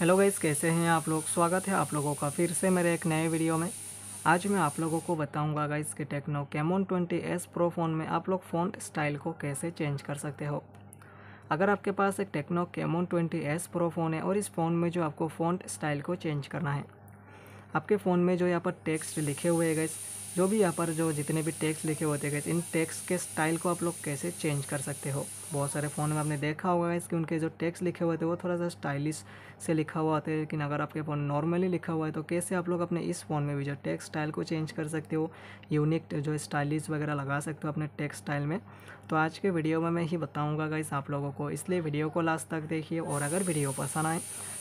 hello guys कैसे हैं आप लोग स्वागत है आप लोगों का फिर से मेरे एक नए वीडियो में आज मैं आप लोगों को बताऊंगा गाइज़ कि Tecno Camon twenty S Pro phone में आप लोग फोन स्टाइल को कैसे चेंज कर सकते हो अगर आपके पास एक Tecno Camon twenty S Pro phone है और इस फ़ोन में जो आपको फोन स्टाइल को चेंज करना है आपके फ़ोन में जो यहाँ पर टेक्स्ट लिखे हुए है गाइज़ जो भी यहाँ पर जो जितने भी टैक्स लिखे होते गए इन टैक्स के स्टाइल को आप लोग कैसे चेंज कर सकते हो बहुत सारे फ़ोन में आपने देखा होगा इस कि उनके जो टैक्स लिखे हुए थे वो थोड़ा सा स्टाइलिश से लिखा हुआ होता है लेकिन अगर आपके फ़ोन नॉर्मली लिखा हुआ है तो कैसे आप लोग अपने इस फ़ोन में भी जो टैक्स स्टाइल को चेंज कर सकते हो यूनिक जो स्टाइलिश वगैरह लगा सकते हो अपने टैक्स स्टाइल में तो आज के वीडियो में मैं ही बताऊँगा गाइस आप लोगों को इसलिए वीडियो को लास्ट तक देखिए और अगर वीडियो पसंद आए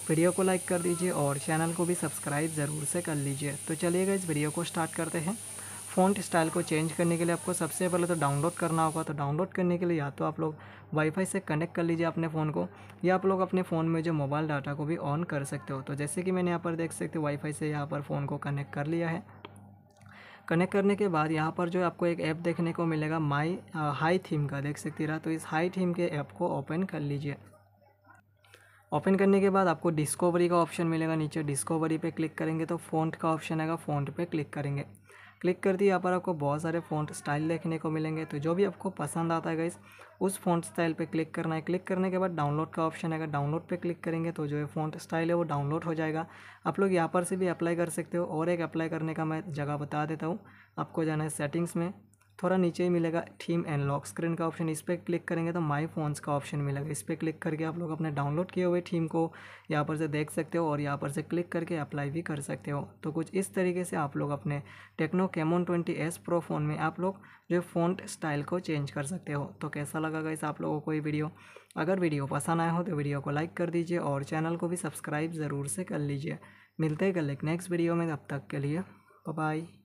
वीडियो को लाइक कर दीजिए और चैनल को भी सब्सक्राइब ज़रूर से कर लीजिए तो चलिएगा इस वीडियो को स्टार्ट करते हैं फ़ॉन्ट स्टाइल को चेंज करने के लिए आपको सबसे पहले तो डाउनलोड करना होगा तो डाउनलोड करने के लिए या तो आप लोग वाईफाई से कनेक्ट कर लीजिए अपने फ़ोन को या आप लोग अपने फ़ोन में जो मोबाइल डाटा को भी ऑन कर सकते हो तो जैसे कि मैंने यहाँ पर देख सकते हो वाईफाई से यहाँ पर फ़ोन को कनेक्ट कर लिया है कनेक्ट करने के बाद यहाँ पर जो आपको एक ऐप देखने को मिलेगा माई हाई थीम का देख सकते रहा तो इस हाई थीम के ऐप को ओपन कर लीजिए ओपन करने के बाद आपको डिस्कवरी का ऑप्शन मिलेगा नीचे डिस्कवरी पे क्लिक करेंगे तो फ़ॉन्ट का ऑप्शन आएगा फ़ॉन्ट पे क्लिक करेंगे क्लिक कर दिए यहाँ पर आपको बहुत सारे फ़ॉन्ट स्टाइल देखने को मिलेंगे तो जो भी आपको पसंद आता है गाइस उस फ़ॉन्ट स्टाइल पे क्लिक करना है क्लिक करने के बाद डाउनलोड का ऑप्शन है अगर डाउनलोड पे क्लिक करेंगे तो जो है फ़ॉन्ट स्टाइल है वो डाउनलोड हो जाएगा आप लोग यहाँ पर से भी अप्लाई कर सकते हो और एक अप्लाई करने का मैं जगह बता देता हूँ आपको जाना है सेटिंग्स में थोड़ा नीचे ही मिलेगा थीम एंड लॉक स्क्रीन का ऑप्शन इस पर क्लिक करेंगे तो माई फोन्स का ऑप्शन मिलेगा इस पर क्लिक करके आप लोग अपने डाउनलोड किए हुए थीम को यहाँ पर से देख सकते हो और यहाँ पर से क्लिक करके अप्लाई भी कर सकते हो तो कुछ इस तरीके से आप लोग अपने Tecno Camon twenty S Pro phone में आप लोग जो फोन स्टाइल को चेंज कर सकते हो तो कैसा लगा इस आप लोगों को ये वीडियो अगर वीडियो पसंद आया हो तो वीडियो को लाइक कर दीजिए और चैनल को भी सब्सक्राइब ज़रूर से कर लीजिए मिलते हैं कल एक नेक्स्ट वीडियो में तब तक के लिए बाय